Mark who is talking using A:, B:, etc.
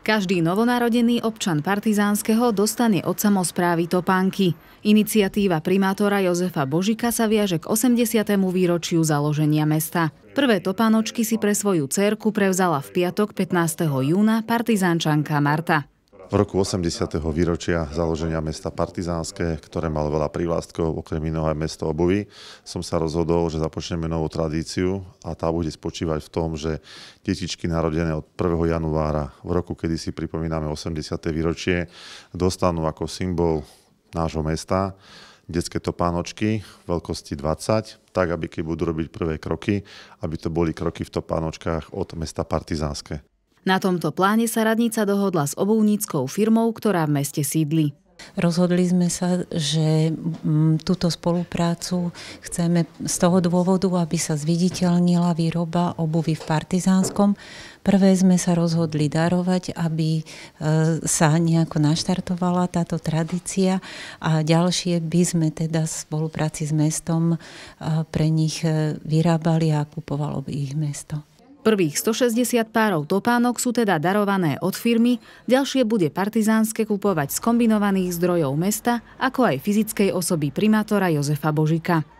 A: Každý novonarodený občan Partizánskeho dostane od samozprávy topánky. Iniciatíva primátora Jozefa Božika sa viaže k 80. výročiu založenia mesta. Prvé topánočky si pre svoju cerku prevzala v piatok 15. júna partizánčanka Marta.
B: V roku 80. výročia založenia mesta Partizánske, ktoré malo veľa prívlastkov, okrem iného aj mesto obuvy, som sa rozhodol, že započneme novú tradíciu a tá bude spočívať v tom, že detičky narodené od 1. januára v roku, kedy si pripomíname 80. výročie, dostanú ako symbol nášho mesta detské topánočky veľkosti 20, tak aby keď budú robiť prvé kroky, aby to boli kroky v topánočkách od mesta Partizánske.
A: Na tomto pláne sa radnica dohodla s obuvníckou firmou, ktorá v meste sídli. Rozhodli sme sa, že mm,
C: túto spoluprácu chceme z toho dôvodu, aby sa zviditeľnila výroba obuvy v Partizánskom. Prvé sme sa rozhodli darovať, aby e, sa nejako naštartovala táto tradícia a ďalšie by sme teda v spolupráci s mestom e, pre nich e, vyrábali a kupovalo by ich mesto.
A: Prvých 160 párov topánok sú teda darované od firmy, ďalšie bude partizánske kupovať z kombinovaných zdrojov mesta, ako aj fyzickej osoby primátora Jozefa Božika.